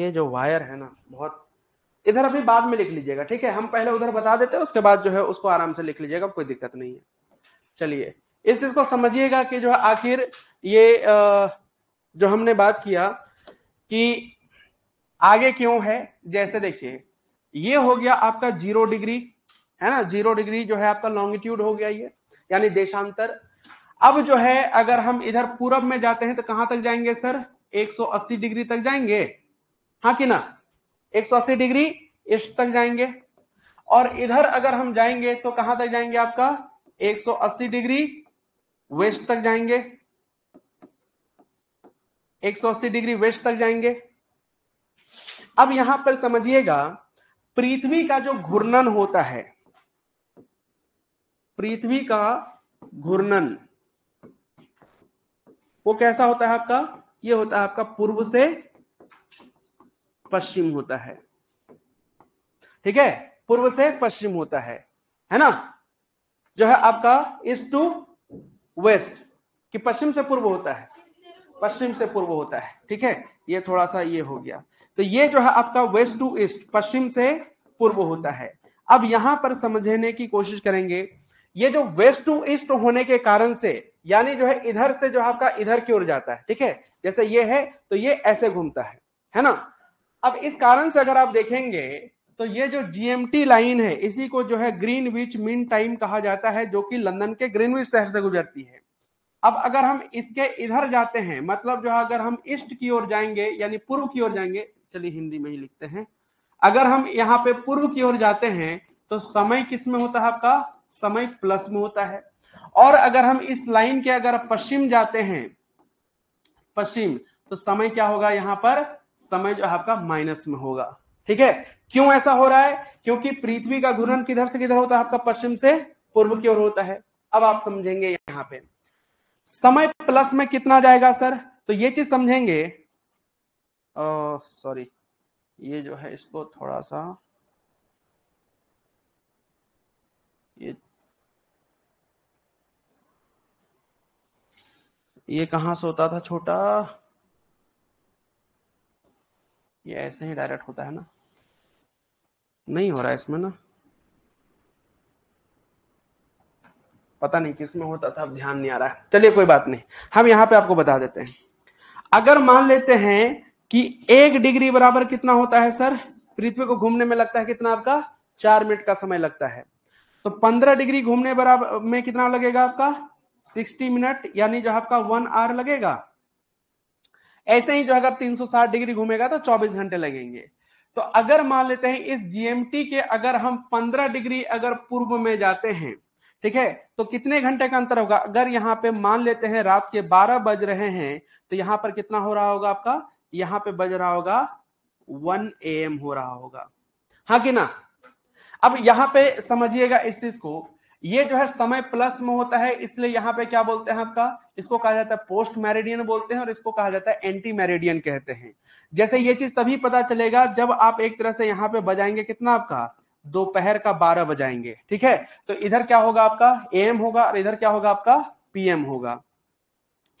ये जो वायर है ना बहुत इधर अभी बाद में लिख लीजिएगा ठीक है हम पहले उधर बता देते हैं उसके बाद जो है उसको आराम से लिख लीजिएगा कोई दिक्कत नहीं है चलिए इस चीज को समझिएगा कि जो है आखिर ये जो हमने बात किया कि आगे क्यों है जैसे देखिए ये हो गया आपका जीरो डिग्री है ना जीरो डिग्री जो है आपका लॉन्गिट्यूड हो गया ये यानी देशांतर अब जो है अगर हम इधर पूरब में जाते हैं तो कहां तक जाएंगे सर 180 डिग्री तक जाएंगे हाँ कि ना 180 डिग्री ईस्ट तक जाएंगे और इधर अगर हम जाएंगे तो कहां तक जाएंगे आपका 180 डिग्री वेस्ट तक जाएंगे 180 डिग्री वेस्ट तक जाएंगे अब यहां पर समझिएगा पृथ्वी का जो घूर्णन होता है पृथ्वी का घूर्णन वो कैसा होता है आपका ये होता है आपका पूर्व से पश्चिम होता है ठीक है पूर्व से पश्चिम होता है है ना जो है आपका ईस्ट टू वेस्ट कि पश्चिम से पूर्व होता है पश्चिम से पूर्व होता है ठीक है ये थोड़ा सा ये हो गया तो ये जो है आपका वेस्ट टू ईस्ट पश्चिम से पूर्व होता है अब यहां पर समझने की कोशिश करेंगे ये जो वेस्ट टू ईस्ट होने के कारण से यानी जो है इधर से जो आपका इधर की ओर जाता है ठीक है जैसे ये है तो ये ऐसे घूमता है है ना अब इस कारण से अगर आप देखेंगे तो ये जो जीएमटी लाइन है इसी को जो है ग्रीन विच मीन टाइम कहा जाता है जो कि लंदन के ग्रीनविच शहर से गुजरती है अब अगर हम इसके इधर जाते हैं मतलब जो है अगर हम ईस्ट की ओर जाएंगे यानी पूर्व की ओर जाएंगे चलिए हिंदी में ही लिखते हैं अगर हम यहाँ पे पूर्व की ओर जाते हैं तो समय किस में होता है आपका समय प्लस में होता है और अगर हम इस लाइन के अगर पश्चिम जाते हैं पश्चिम तो समय क्या होगा यहाँ पर समय जो आपका माइनस में होगा ठीक है क्यों ऐसा हो रहा है क्योंकि पृथ्वी का घूर्णन किधर से किधर होता है आपका पश्चिम से पूर्व की ओर होता है अब आप समझेंगे यहां पे समय प्लस में कितना जाएगा सर तो ये चीज समझेंगे सॉरी ये जो है इसको थोड़ा सा ये ये कहां से होता था छोटा ये ऐसे ही डायरेक्ट होता है ना नहीं हो रहा है इसमें ना पता नहीं किसमें होता था अब ध्यान नहीं आ रहा है चलिए कोई बात नहीं हम यहां पे आपको बता देते हैं अगर मान लेते हैं कि एक डिग्री बराबर कितना होता है सर पृथ्वी को घूमने में लगता है कितना आपका चार मिनट का समय लगता है तो पंद्रह डिग्री घूमने बराबर में कितना लगेगा आपका सिक्सटी मिनट यानी जो आपका वन आवर लगेगा ऐसे ही जो अगर 360 डिग्री घूमेगा तो 24 घंटे लगेंगे तो अगर मान लेते हैं इस जीएमटी के अगर हम 15 डिग्री अगर पूर्व में जाते हैं ठीक है तो कितने घंटे का अंतर होगा अगर यहाँ पे मान लेते हैं रात के 12 बज रहे हैं तो यहाँ पर कितना हो रहा होगा आपका यहाँ पे बज रहा होगा 1 एम हो रहा होगा हाँ कि ना अब यहां पे समझिएगा इस चीज को ये जो है समय प्लस में होता है इसलिए यहां पे क्या बोलते हैं आपका इसको कहा जाता है पोस्ट मैरिडियन बोलते हैं और इसको कहा जाता है एंटी मैरिडियन कहते हैं जैसे ये चीज तभी पता चलेगा जब आप एक तरह से यहाँ पे बजाएंगे कितना आपका दोपहर का बारह बजाएंगे ठीक है तो इधर क्या होगा आपका एम होगा और इधर क्या होगा आपका पीएम होगा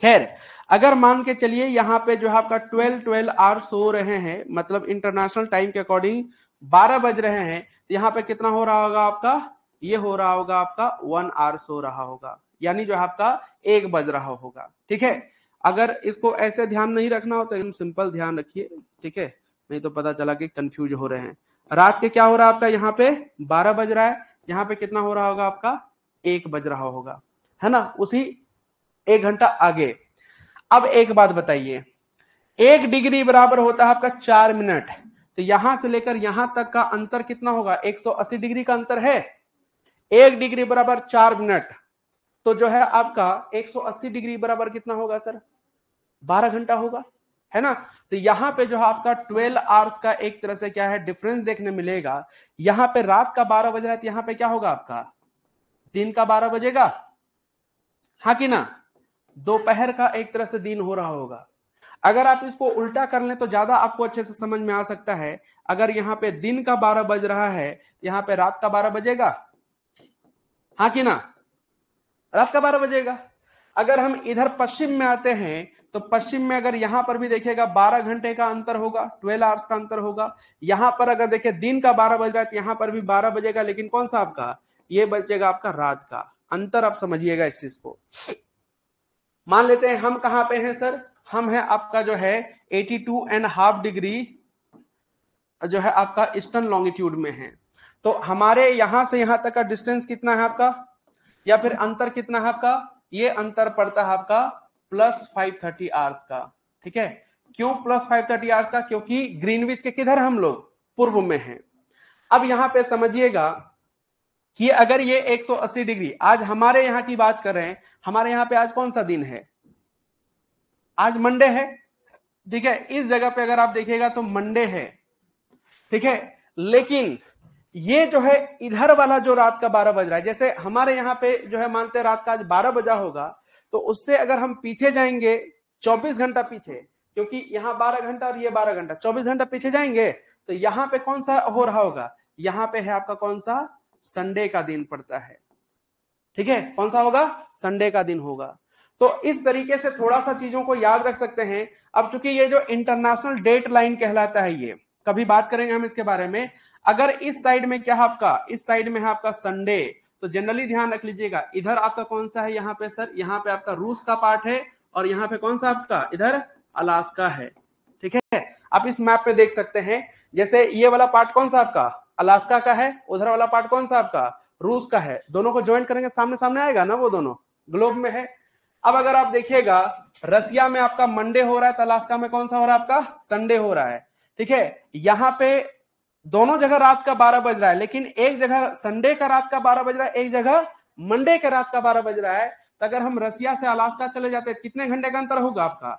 खैर अगर मान के चलिए यहाँ पे जो है आपका ट्वेल्व ट्वेल्व आर सो रहे हैं मतलब इंटरनेशनल टाइम के अकॉर्डिंग बारह बज रहे हैं तो यहाँ पे कितना हो रहा होगा आपका ये हो रहा होगा आपका वन आर सो रहा होगा यानी जो आपका एक बज रहा होगा ठीक है अगर इसको ऐसे ध्यान नहीं रखना हो तो एकदम सिंपल ध्यान रखिए ठीक है नहीं तो पता चला कि कंफ्यूज हो रहे हैं रात के क्या हो रहा है आपका यहाँ पे बारह बज रहा है यहाँ पे कितना हो रहा होगा आपका एक बज रहा होगा है ना उसी एक घंटा आगे अब एक बात बताइए एक डिग्री बराबर होता है आपका चार मिनट तो यहां से लेकर यहां तक का अंतर कितना होगा 180 डिग्री का अंतर है एक डिग्री बराबर चार मिनट तो जो है आपका 180 डिग्री बराबर कितना होगा सर 12 घंटा होगा है ना तो यहाँ पे जो है आपका 12 आवर्स का एक तरह से क्या है डिफरेंस देखने मिलेगा यहाँ पे रात का 12 बज रहा है तो यहाँ पे क्या होगा आपका दिन का 12 बजेगा हाँ कि ना दोपहर का एक तरह से दिन हो रहा होगा अगर आप इसको उल्टा कर लें तो ज्यादा आपको अच्छे से समझ में आ सकता है अगर यहाँ पे दिन का बारह बज रहा है तो यहाँ पे रात का बारह बजेगा हाँ कि ना रात का बारह बजेगा अगर हम इधर पश्चिम में आते हैं तो पश्चिम में अगर यहां पर भी देखेगा बारह घंटे का अंतर होगा ट्वेल्व आवर्स का अंतर होगा यहां पर अगर देखे दिन का बारह बज रहा है तो यहां पर भी बारह बजेगा लेकिन कौन सा आपका ये बचेगा आपका रात का अंतर आप समझिएगा इस चीज को मान लेते हैं हम कहां पे हैं सर हम है आपका जो है eighty two and half degree जो है आपका ईस्टर्न लॉन्गिट्यूड में है तो हमारे यहां से यहां तक का डिस्टेंस कितना है आपका या फिर अंतर कितना है आपका ये अंतर पड़ता है आपका प्लस फाइव थर्टी आवर्स का ठीक है क्यों प्लस फाइव थर्टी आवर्स का क्योंकि ग्रीनविच के किधर हम लोग पूर्व में हैं अब यहां पे समझिएगा कि अगर ये 180 डिग्री आज हमारे यहां की बात कर रहे हैं हमारे यहां पे आज कौन सा दिन है आज मंडे है ठीक है इस जगह पे अगर आप देखिएगा तो मंडे है ठीक है लेकिन ये जो है इधर वाला जो रात का बारह बज रहा है जैसे हमारे यहाँ पे जो है मानते हैं रात का आज बारह बजा होगा तो उससे अगर हम पीछे जाएंगे चौबीस घंटा पीछे क्योंकि यहाँ बारह घंटा और ये बारह घंटा चौबीस घंटा पीछे जाएंगे तो यहाँ पे कौन सा हो रहा होगा यहाँ पे है आपका कौन सा संडे का दिन पड़ता है ठीक है कौन सा होगा संडे का दिन होगा तो इस तरीके से थोड़ा सा चीजों को याद रख सकते हैं अब चूंकि ये जो इंटरनेशनल डेट लाइन कहलाता है ये कभी बात करेंगे हम इसके बारे में अगर इस साइड में क्या आपका इस साइड में है आपका संडे तो जनरली ध्यान रख लीजिएगा इधर आपका कौन सा है यहाँ पे सर यहाँ पे आपका रूस का पार्ट है और यहाँ पे कौन सा आपका इधर अलास्का है ठीक है आप इस मैप पे देख सकते हैं जैसे ये वाला पार्ट कौन सा आपका अलास्का का है उधर वाला पार्ट कौन सा आपका रूस का है दोनों को ज्वाइन करेंगे सामने सामने आएगा ना वो दोनों ग्लोब में है अब अगर आप देखिएगा रसिया में आपका मंडे हो रहा है तो अलास्का में कौन सा हो रहा है आपका संडे हो रहा है ठीक है यहां पे दोनों जगह रात का बारह बज रहा है लेकिन एक जगह संडे का रात का बारह बज रहा है एक जगह मंडे का रात का बारह बज रहा है तो अगर हम रसिया से अलास्का चले जाते कितने घंटे का अंतर होगा आपका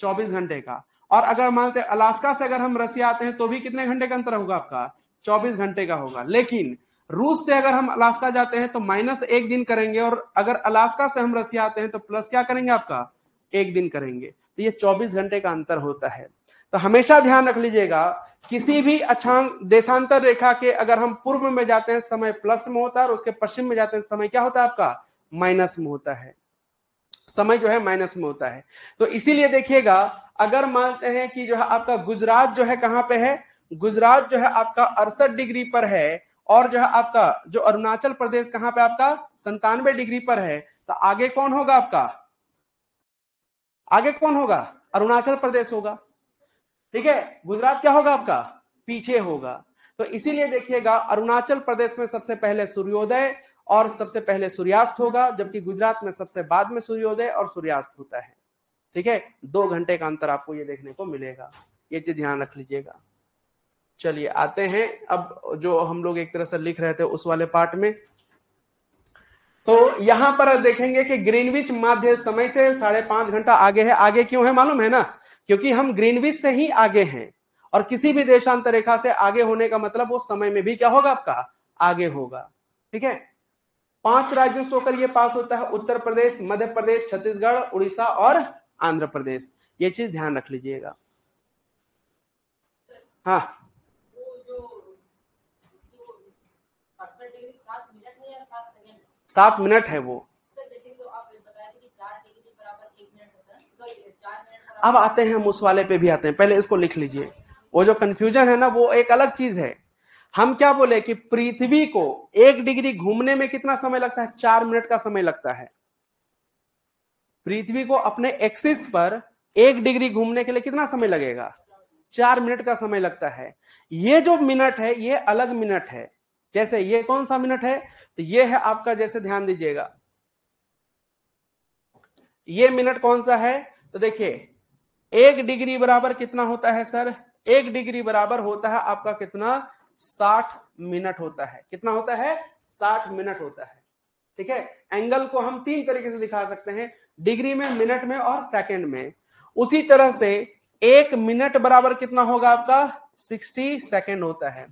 चौबीस घंटे का और अगर मानते अलास्का से अगर हम रसिया आते हैं तो भी कितने घंटे का अंतर होगा आपका चौबीस घंटे का होगा लेकिन रूस से अगर हम अलास्का जाते हैं तो माइनस एक दिन करेंगे और अगर अलास्का से हम रसिया आते हैं तो प्लस क्या करेंगे आपका एक दिन करेंगे तो ये चौबीस घंटे का अंतर होता है तो हमेशा ध्यान रख लीजिएगा किसी भी अच्छा देशांतर रेखा के अगर हम पूर्व में जाते हैं समय प्लस में होता है और उसके पश्चिम में जाते हैं समय क्या होता है आपका माइनस में होता है समय जो है माइनस में होता है तो इसीलिए देखिएगा अगर मानते हैं कि जो है आपका गुजरात जो है कहां पे है गुजरात जो है आपका अड़सठ डिग्री पर है और जो है आपका जो अरुणाचल प्रदेश कहां पे आपका संतानवे डिग्री पर है तो आगे कौन होगा आपका आगे कौन होगा अरुणाचल प्रदेश होगा ठीक है गुजरात क्या होगा आपका पीछे होगा तो इसीलिए देखिएगा अरुणाचल प्रदेश में सबसे पहले सूर्योदय और सबसे पहले सूर्यास्त होगा जबकि गुजरात में सबसे बाद में सूर्योदय और सूर्यास्त होता है ठीक है दो घंटे का अंतर आपको ये देखने को मिलेगा ये चीज ध्यान रख लीजिएगा चलिए आते हैं अब जो हम लोग एक तरह से लिख रहे थे उस वाले पार्ट में तो यहां पर देखेंगे कि ग्रीनविच माध्य समय से साढ़े पांच घंटा आगे है आगे क्यों है मालूम है ना क्योंकि हम ग्रीनविच से ही आगे हैं और किसी भी देशांतर रेखा से आगे होने का मतलब वो समय में भी क्या होगा आपका आगे होगा ठीक है पांच राज्यों से होकर यह पास होता है उत्तर प्रदेश मध्य प्रदेश छत्तीसगढ़ उड़ीसा और आंध्र प्रदेश ये चीज ध्यान रख लीजिएगा हाँ सात मिनट है वो तो अब आते हैं हम उस वाले पे भी आते हैं पहले इसको लिख लीजिए वो जो कंफ्यूजन है ना वो एक अलग चीज है हम क्या बोले कि पृथ्वी को एक डिग्री घूमने में कितना समय लगता है चार मिनट का समय लगता है पृथ्वी को अपने एक्सिस पर एक डिग्री घूमने के लिए कितना समय लगेगा चार मिनट का समय लगता है ये जो मिनट है ये अलग मिनट है जैसे ये कौन सा मिनट है तो ये है आपका जैसे ध्यान दीजिएगा ये मिनट कौन सा है तो देखिए एक डिग्री बराबर कितना होता है सर एक डिग्री बराबर होता है आपका कितना साठ मिनट होता है कितना होता है साठ मिनट होता है ठीक है एंगल को हम तीन तरीके से दिखा सकते हैं डिग्री में मिनट में और सेकंड में उसी तरह से एक मिनट बराबर कितना होगा आपका सिक्सटी सेकेंड होता है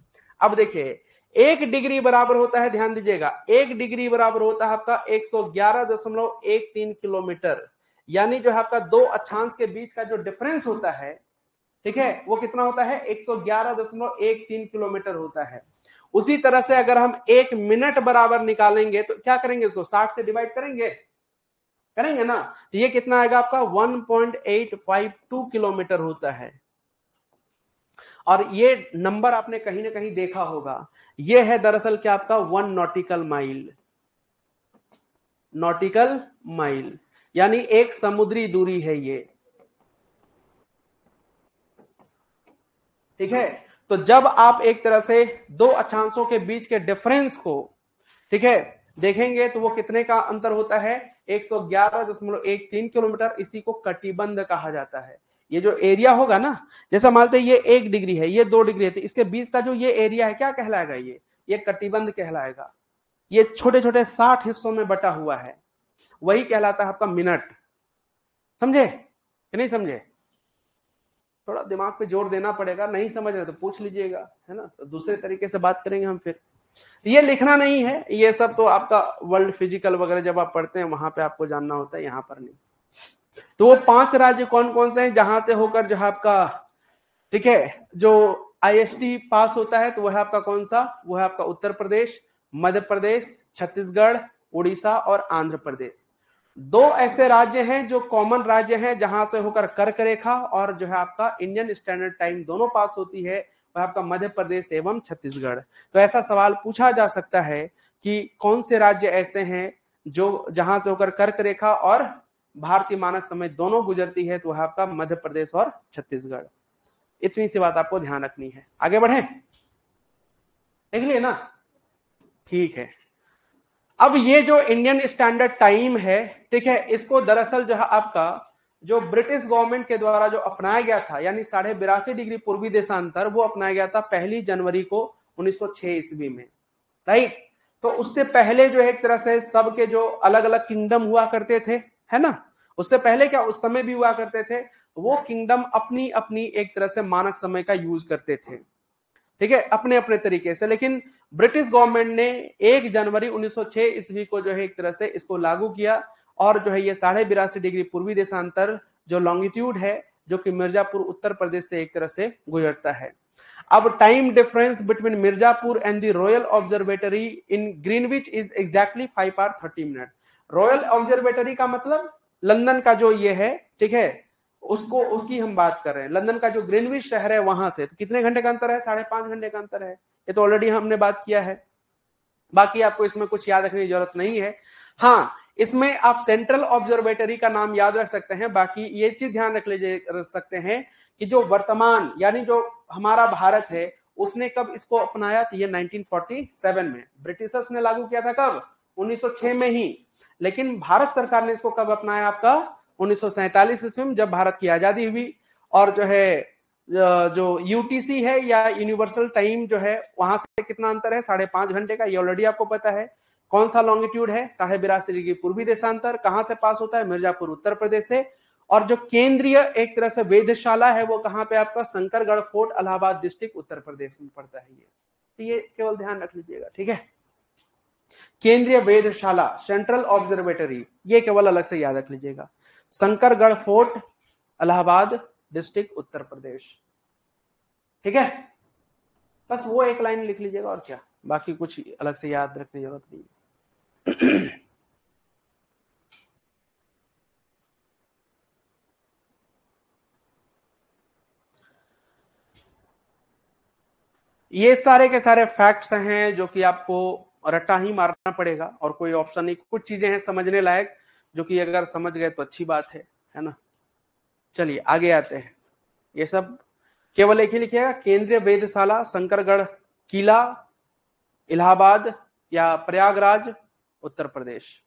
अब देखिए एक डिग्री बराबर होता है ध्यान दीजिएगा एक डिग्री बराबर होता है आपका एक सौ ग्यारह दशमलव एक तीन किलोमीटर यानी जो है आपका दो अक्षांश के बीच का जो डिफरेंस होता है ठीक है वो कितना होता है एक सौ ग्यारह दशमलव एक तीन किलोमीटर होता है उसी तरह से अगर हम एक मिनट बराबर निकालेंगे तो क्या करेंगे इसको साठ से डिवाइड करेंगे करेंगे ना तो ये कितना आएगा आपका 1.852 किलोमीटर होता है और ये नंबर आपने कहीं ना कहीं देखा होगा ये है दरअसल क्या आपका one nautical mile nautical mile यानी एक समुद्री दूरी है ये ठीक है तो जब आप एक तरह से दो अक्षांशों के बीच के डिफरेंस को ठीक है देखेंगे तो वो कितने का अंतर होता है 111.13 किलोमीटर इसी को कटिबंध कहा जाता है ये जो एरिया होगा ना जैसा मानते ये एक डिग्री है ये दो डिग्री है तो इसके बीच का जो ये एरिया है क्या कहलाएगा ये ये कटिबंध कहलाएगा ये छोटे छोटे साठ हिस्सों में बटा हुआ है वही कहलाता है आपका मिनट समझे कि नहीं समझे थोड़ा दिमाग पे जोर देना पड़ेगा नहीं समझ रहे तो पूछ लीजिएगा है ना तो दूसरे तरीके से बात करेंगे हम फिर ये लिखना नहीं है ये सब तो आपका वर्ल्ड फिजिकल वगैरह जब आप पढ़ते हैं वहां पे आपको जानना होता है यहाँ पर नहीं तो वो पांच राज्य कौन कौन से हैं जहां से होकर जो है आपका ठीक है जो आईएसटी पास होता है तो वह है आपका कौन सा वह है आपका उत्तर प्रदेश मध्य प्रदेश छत्तीसगढ़ उड़ीसा और आंध्र प्रदेश दो ऐसे राज्य हैं जो कॉमन राज्य हैं जहां से होकर कर्क रेखा और जो है आपका इंडियन स्टैंडर्ड टाइम दोनों पास होती है वह आपका मध्य प्रदेश एवं छत्तीसगढ़ तो ऐसा सवाल पूछा जा सकता है कि कौन से राज्य ऐसे हैं जो जहां से होकर कर्क रेखा और भारतीय मानक समय दोनों गुजरती है तो वह आपका मध्य प्रदेश और छत्तीसगढ़ इतनी सी बात आपको ध्यान रखनी है आगे बढ़े देख लिए ना ठीक है अब ये जो इंडियन स्टैंडर्ड टाइम है ठीक है इसको दरअसल जो है आपका जो ब्रिटिश गवर्नमेंट के द्वारा जो अपनाया गया था यानी साढ़े बिरासी डिग्री पूर्वी देशांतर वो अपनाया गया था पहली जनवरी को 1906 ईस्वी में राइट तो उससे पहले जो है एक तरह से सबके जो अलग अलग किंगडम हुआ करते थे है ना उससे पहले क्या उस समय भी हुआ करते थे वो किंगडम अपनी अपनी एक तरह से मानक समय का यूज करते थे ठीक है अपने अपने तरीके से लेकिन ब्रिटिश गवर्नमेंट ने 1 जनवरी 1906 ईस्वी को जो है एक तरह से इसको लागू किया और जो है ये साढ़े बिरासी डिग्री पूर्वी देशांतर जो लॉन्गिट्यूड है जो कि मिर्जापुर उत्तर प्रदेश से एक तरह से गुजरता है अब time difference between Mirzapur and the royal observatory in Greenwich is exactly five hour thirty minute royal observatory का मतलब लंदन का जो ये है ठीक है उसको उसकी हम बात कर रहे हैं लंदन का जो ग्रीनविच शहर है वहां से तो कितने घंटे का अंतर है साढ़े पांच घंटे का अंतर है ये तो ऑलरेडी हमने बात किया है बाकी आपको इसमें कुछ याद रखने की जरूरत नहीं है हाँ इसमें आप सेंट्रल ऑब्जर्वेटरी का नाम याद रख सकते हैं बाकी ये चीज ध्यान रख लीजिए रख सकते हैं कि जो वर्तमान यानी जो हमारा भारत है उसने कब इसको अपनाया था तो ये 1947 में ब्रिटिशर्स ने लागू किया था कब 1906 में ही लेकिन भारत सरकार ने इसको कब अपनाया आपका उन्नीस ईस्वी में जब भारत की आजादी हुई और जो है जो यूटीसी है या यूनिवर्सल टाइम जो है वहां से कितना अंतर है साढ़े पांच घंटे का ये ऑलरेडी आपको पता है कौन सा लॉन्गिट्यूड है साढ़े बिरासी डिग्री पूर्वी देशांतर कहाँ से पास होता है मिर्जापुर उत्तर प्रदेश से और जो केंद्रीय एक तरह से वेधशाला है वो कहाँ पे आपका शंकरगढ़ फोर्ट अलाहाबाद डिस्ट्रिक्ट उत्तर प्रदेश में पड़ता है ये तो ये केवल ध्यान रख लीजिएगा ठीक है केंद्रीय वेधशाला सेंट्रल ऑब्जर्वेटरी ये केवल अलग से याद रख लीजिएगा शंकरगढ़ फोर्ट अलाहाबाद डिस्ट्रिक्ट उत्तर प्रदेश ठीक है बस वो एक लाइन लिख लीजिएगा और क्या बाकी कुछ अलग से याद रखने की जरूरत नहीं है ये सारे के सारे फैक्ट्स हैं जो कि आपको रट्टा ही मारना पड़ेगा और कोई ऑप्शन नहीं कुछ चीजें हैं समझने लायक जो कि अगर समझ गए तो अच्छी बात है है ना चलिए आगे आते हैं ये सब केवल एक ही लिखिएगा केंद्रीय वेदशाला शंकरगढ़ किला इलाहाबाद या प्रयागराज उत्तर प्रदेश